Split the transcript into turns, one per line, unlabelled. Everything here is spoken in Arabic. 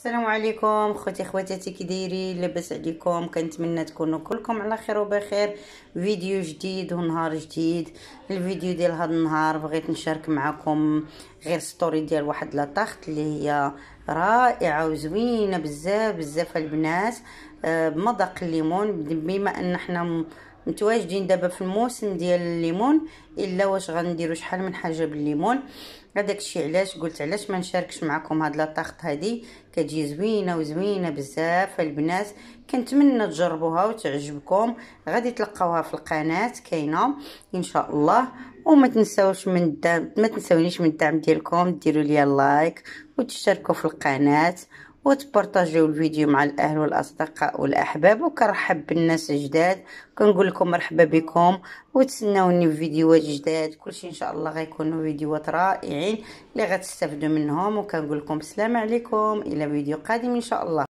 السلام عليكم خوتي خواتاتي كي دايرين لاباس عليكم كنتمنى تكونوا كلكم على خير وبخير فيديو جديد ونهار جديد الفيديو ديال هذا النهار بغيت نشارك معكم غير ستوري ديال واحد لاطاخت اللي هي رائعه وزوينه بزاف بزاف البنات آه، بمذاق الليمون بما ان حنا متواجدين دابا في الموسم ديال الليمون الا واش غنديروا شحال من حاجه بالليمون غداك الشيء علاش قلت علاش ما نشاركش معكم هاد لاطاخط هادي كتجي زوينه وزوينه بزاف البنات كنتمنى تجربوها وتعجبكم غادي تلقاوها في القناه كاينه ان شاء الله وما تنساوش من الدعم ما تنساونيش من الدعم ديالكم ديروا لي لايك وتشتركوا في القناه وتبارطاجيو الفيديو مع الاهل والاصدقاء والاحباب وكنرحب بالناس الجداد كنقول لكم مرحبا بكم وتسناوني في فيديوهات جداد كلشي ان شاء الله غيكونوا فيديوهات رائعين المتابعين اللي غتستافدوا منهم وكنقول لكم السلام عليكم الى فيديو قادم ان شاء الله